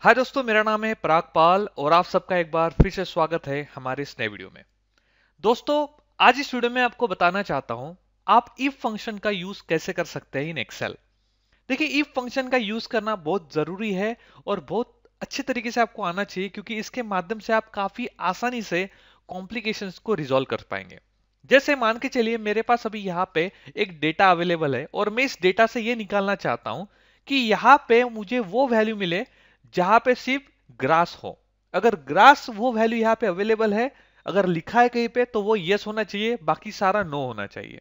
हाय दोस्तों मेरा नाम है पराग पाल और आप सबका एक बार फिर से स्वागत है हमारे इस नए वीडियो में दोस्तों आज इस वीडियो में आपको बताना चाहता हूं आप इफ फंक्शन का यूज कैसे कर सकते हैं इन एक्सेल देखिए इफ फंक्शन का यूज करना बहुत जरूरी है और बहुत अच्छे तरीके से आपको आना चाहिए क्योंकि इसके माध्यम से आप काफी आसानी से कॉम्प्लिकेशन को रिजोल्व कर पाएंगे जैसे मान के चलिए मेरे पास अभी यहाँ पे एक डेटा अवेलेबल है और मैं इस डेटा से ये निकालना चाहता हूँ कि यहाँ पे मुझे वो वैल्यू मिले जहां पे सिर्फ ग्रास हो अगर ग्रास वो वैल्यू यहाँ पे अवेलेबल है अगर लिखा है कहीं पे तो वो यस होना चाहिए बाकी सारा नो होना चाहिए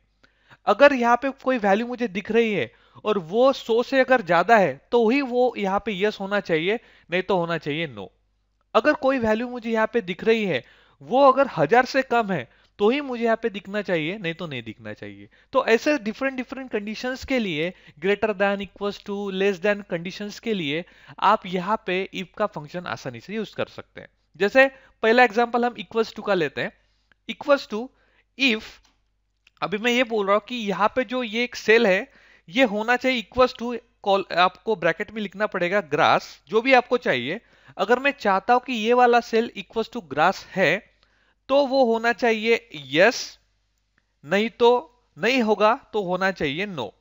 अगर यहाँ पे कोई वैल्यू मुझे दिख रही है और वो सो से अगर ज्यादा है तो ही वो यहाँ पे यस होना चाहिए नहीं तो होना चाहिए नो अगर कोई वैल्यू मुझे यहाँ पे दिख रही है वो अगर हजार से कम है तो ही मुझे यहाँ पे दिखना चाहिए नहीं तो नहीं दिखना चाहिए तो ऐसे डिफरेंट डिफरेंट कंडीशंस के लिए greater than equals to less than conditions के लिए आप यहाँ पे इफ का फंक्शन आसानी से यूज कर सकते हैं जैसे पहला एग्जाम्पल हम इक्वल्स टू का लेते हैं इक्वल्स टू इफ अभी मैं ये बोल रहा हूँ कि यहाँ पे जो ये एक सेल है ये होना चाहिए इक्वल्स टू कॉल आपको ब्रैकेट में लिखना पड़ेगा ग्रास जो भी आपको चाहिए अगर मैं चाहता हूं कि ये वाला सेल इक्वल्स टू ग्रास है तो वो होना चाहिए यस नहीं तो नहीं होगा तो होना चाहिए नो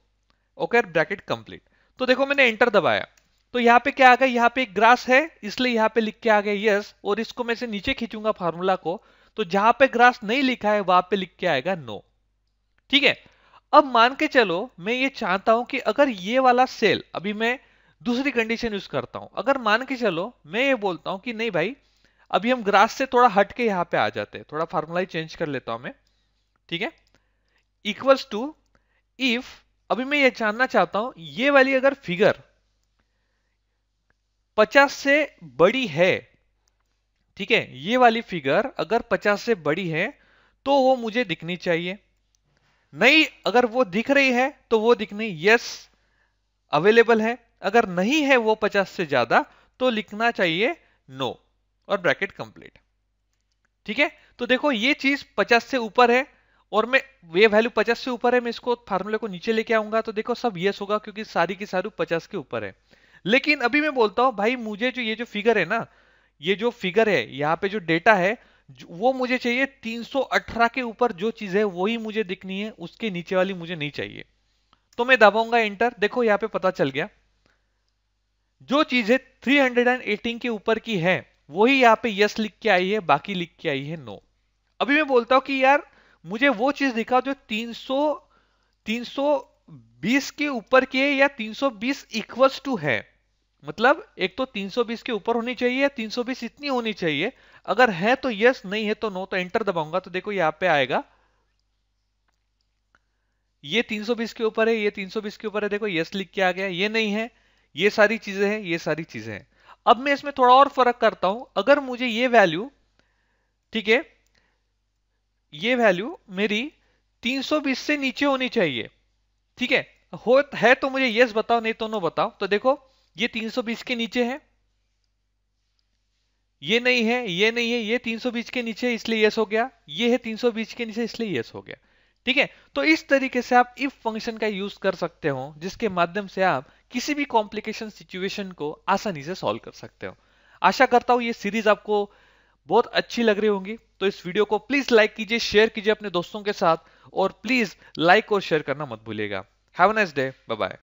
ओके ब्रैकेट कंप्लीट तो देखो मैंने एंटर दबाया तो यहां पे क्या आ गया यहां पे एक ग्रास है इसलिए यहां पे लिख के आ गया यस और इसको मैं से नीचे खींचूंगा फार्मूला को तो जहां पे ग्रास नहीं लिखा है वहां पे लिख के आएगा नो ठीक है अब मान के चलो मैं ये चाहता हूं कि अगर ये वाला सेल अभी मैं दूसरी कंडीशन यूज करता हूं अगर मान के चलो मैं ये बोलता हूं कि नहीं भाई अभी हम ग्रास से थोड़ा हट के यहां पे आ जाते हैं थोड़ा फार्मूला ही चेंज कर लेता हूं मैं ठीक है इक्वल्स टू इफ अभी मैं ये जानना चाहता हूं ये वाली अगर फिगर 50 से बड़ी है ठीक है ये वाली फिगर अगर 50 से बड़ी है तो वो मुझे दिखनी चाहिए नहीं अगर वो दिख रही है तो वो दिखनी यस अवेलेबल है अगर नहीं है वो 50 से ज्यादा तो लिखना चाहिए नो no. और ब्रैकेट कंप्लीट ठीक है तो देखो ये चीज 50 से ऊपर है और मैं ये वैल्यू 50 से ऊपर है मैं इसको फार्मूले को नीचे लेके आऊंगा तो देखो सब यस होगा क्योंकि सारी की सारू 50 के ऊपर है लेकिन अभी मैं बोलता हूं भाई मुझे जो ये जो फिगर है ना ये जो फिगर है यहाँ पे जो डेटा है वो मुझे चाहिए 318 के ऊपर जो चीज है वही मुझे दिखनी है उसके नीचे वाली मुझे नहीं चाहिए तो मैं दबाऊंगा एंटर देखो यहाँ पे पता चल गया जो चीजें 318 के ऊपर की है वही यहाँ पे यस लिख के आई है बाकी लिख के आई है नो अभी मैं बोलता हूँ कि यार मुझे वो चीज दिखा जो 300 320 के ऊपर की है या 320 इक्वल्स टू है मतलब एक तो 320 के ऊपर होनी चाहिए या 320 इतनी होनी चाहिए अगर है तो यस नहीं है तो नो तो एंटर दबाऊंगा तो देखो यहाँ पे आएगा ये 320 के ऊपर है ये 320 के ऊपर है देखो यस लिख के आ गया ये नहीं है ये सारी चीजें हैं ये सारी चीजें हैं अब मैं इसमें थोड़ा और फर्क करता हूं अगर मुझे ये वैल्यू ठीक है ये वैल्यू मेरी 320 से नीचे होनी चाहिए ठीक है हो है तो मुझे यस बताओ नहीं तो नो बताओ तो देखो ये 320 के नीचे है ये नहीं है ये नहीं है ये 320 के नीचे इसलिए यस हो गया ये है 320 के नीचे इसलिए यस हो गया ठीक है तो इस तरीके से आप इफ फंक्शन का यूज कर सकते हो जिसके माध्यम से आप किसी भी कॉम्प्लिकेशन सिचुएशन को आसानी से सॉल्व कर सकते हो आशा करता हूँ ये सीरीज आपको बहुत अच्छी लग रही होंगी तो इस वीडियो को प्लीज लाइक कीजिए शेयर कीजिए अपने दोस्तों के साथ और प्लीज लाइक और शेयर करना मत भूलिएगा have nice day bye bye